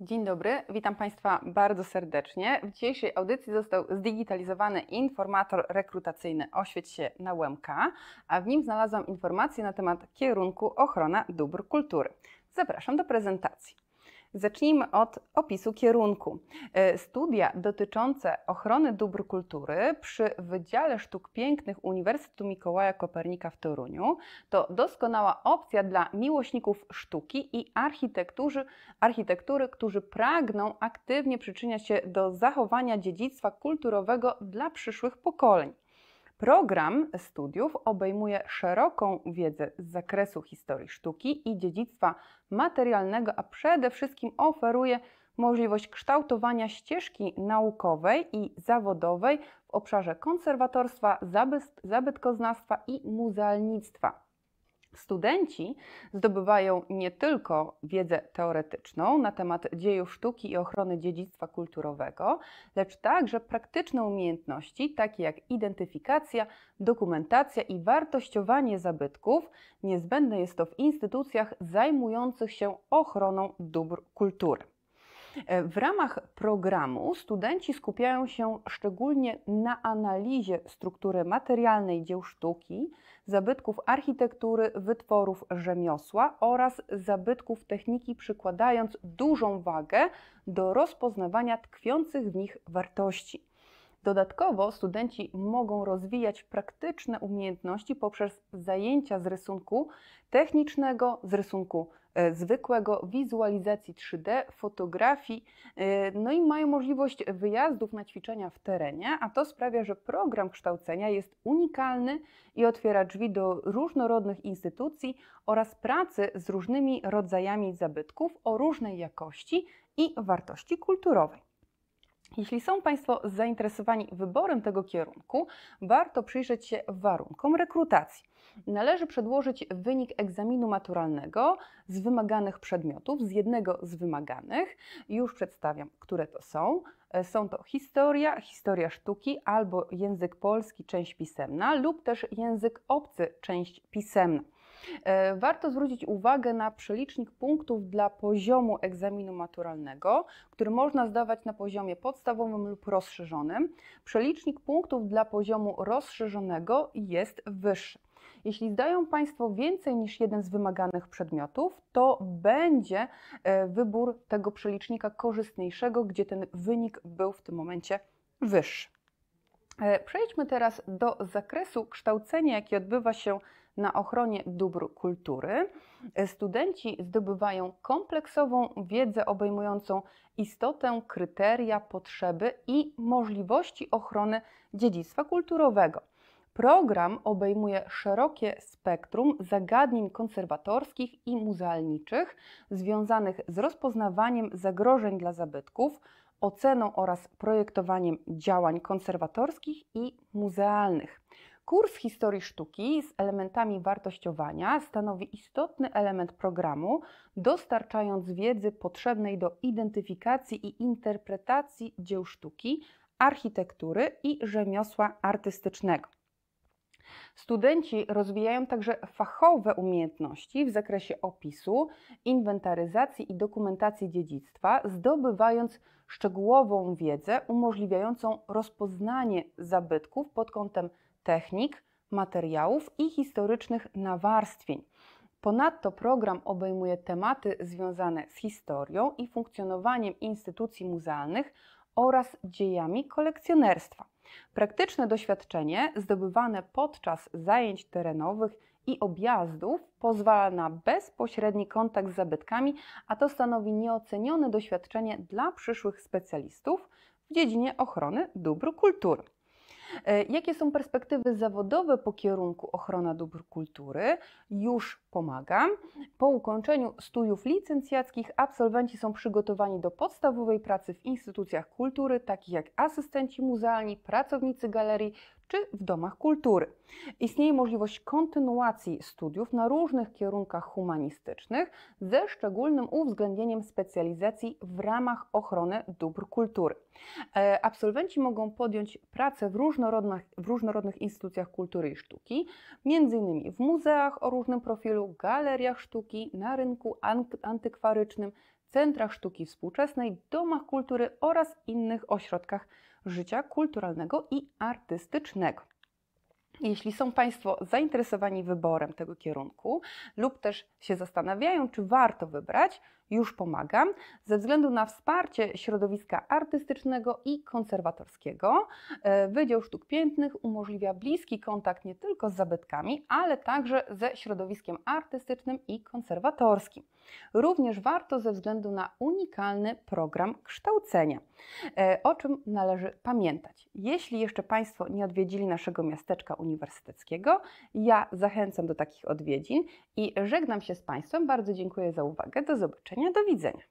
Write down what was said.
Dzień dobry, witam Państwa bardzo serdecznie. W dzisiejszej audycji został zdigitalizowany informator rekrutacyjny Oświeć się na UMK, a w nim znalazłam informacje na temat kierunku ochrona dóbr kultury. Zapraszam do prezentacji. Zacznijmy od opisu kierunku. E, studia dotyczące ochrony dóbr kultury przy Wydziale Sztuk Pięknych Uniwersytetu Mikołaja Kopernika w Toruniu to doskonała opcja dla miłośników sztuki i architektury, architektury którzy pragną aktywnie przyczyniać się do zachowania dziedzictwa kulturowego dla przyszłych pokoleń. Program studiów obejmuje szeroką wiedzę z zakresu historii sztuki i dziedzictwa materialnego, a przede wszystkim oferuje możliwość kształtowania ścieżki naukowej i zawodowej w obszarze konserwatorstwa, zabytkoznawstwa i muzealnictwa. Studenci zdobywają nie tylko wiedzę teoretyczną na temat dziejów sztuki i ochrony dziedzictwa kulturowego, lecz także praktyczne umiejętności, takie jak identyfikacja, dokumentacja i wartościowanie zabytków. Niezbędne jest to w instytucjach zajmujących się ochroną dóbr kultury. E, w ramach programu studenci skupiają się szczególnie na analizie struktury materialnej dzieł sztuki, zabytków architektury, wytworów rzemiosła oraz zabytków techniki, przykładając dużą wagę do rozpoznawania tkwiących w nich wartości. Dodatkowo studenci mogą rozwijać praktyczne umiejętności poprzez zajęcia z rysunku technicznego, z rysunku E, zwykłego wizualizacji 3D, fotografii, e, no i mają możliwość wyjazdów na ćwiczenia w terenie, a to sprawia, że program kształcenia jest unikalny i otwiera drzwi do różnorodnych instytucji oraz pracy z różnymi rodzajami zabytków o różnej jakości i wartości kulturowej. Jeśli są Państwo zainteresowani wyborem tego kierunku, warto przyjrzeć się warunkom rekrutacji. Należy przedłożyć wynik egzaminu maturalnego z wymaganych przedmiotów, z jednego z wymaganych. Już przedstawiam, które to są. E, są to historia, historia sztuki albo język polski, część pisemna lub też język obcy, część pisemna. E, warto zwrócić uwagę na przelicznik punktów dla poziomu egzaminu maturalnego, który można zdawać na poziomie podstawowym lub rozszerzonym. Przelicznik punktów dla poziomu rozszerzonego jest wyższy. Jeśli zdają Państwo więcej niż jeden z wymaganych przedmiotów, to będzie e, wybór tego przelicznika korzystniejszego, gdzie ten wynik był w tym momencie wyższy. E, przejdźmy teraz do zakresu kształcenia, jakie odbywa się na ochronie dóbr kultury. Studenci zdobywają kompleksową wiedzę obejmującą istotę, kryteria, potrzeby i możliwości ochrony dziedzictwa kulturowego. Program obejmuje szerokie spektrum zagadnień konserwatorskich i muzealniczych związanych z rozpoznawaniem zagrożeń dla zabytków, oceną oraz projektowaniem działań konserwatorskich i muzealnych. Kurs historii sztuki z elementami wartościowania stanowi istotny element programu, dostarczając wiedzy potrzebnej do identyfikacji i interpretacji dzieł sztuki, architektury i rzemiosła artystycznego. Studenci rozwijają także fachowe umiejętności w zakresie opisu, inwentaryzacji i dokumentacji dziedzictwa, zdobywając szczegółową wiedzę umożliwiającą rozpoznanie zabytków pod kątem technik, materiałów i historycznych nawarstwień. Ponadto program obejmuje tematy związane z historią i funkcjonowaniem instytucji muzealnych oraz dziejami kolekcjonerstwa. Praktyczne doświadczenie zdobywane podczas zajęć terenowych i objazdów pozwala na bezpośredni kontakt z zabytkami, a to stanowi nieocenione doświadczenie dla przyszłych specjalistów w dziedzinie ochrony dóbr kultury. E, jakie są perspektywy zawodowe po kierunku ochrona dóbr kultury? Już pomagam. Po ukończeniu studiów licencjackich absolwenci są przygotowani do podstawowej pracy w instytucjach kultury, takich jak asystenci muzealni, pracownicy galerii, czy w domach kultury. Istnieje możliwość kontynuacji studiów na różnych kierunkach humanistycznych ze szczególnym uwzględnieniem specjalizacji w ramach ochrony dóbr kultury. E, absolwenci mogą podjąć pracę w różnorodnych, w różnorodnych instytucjach kultury i sztuki, m.in. w muzeach o różnym profilu, galeriach sztuki, na rynku antykwarycznym, centrach sztuki współczesnej, domach kultury oraz innych ośrodkach życia kulturalnego i artystycznego. Jeśli są Państwo zainteresowani wyborem tego kierunku lub też się zastanawiają, czy warto wybrać, już Pomagam ze względu na wsparcie środowiska artystycznego i konserwatorskiego. E, Wydział Sztuk Piętnych umożliwia bliski kontakt nie tylko z zabytkami, ale także ze środowiskiem artystycznym i konserwatorskim. Również warto ze względu na unikalny program kształcenia, e, o czym należy pamiętać. Jeśli jeszcze Państwo nie odwiedzili naszego miasteczka uniwersyteckiego, ja zachęcam do takich odwiedzin i żegnam się z Państwem. Bardzo dziękuję za uwagę. Do zobaczenia zobaczenia, do widzenia.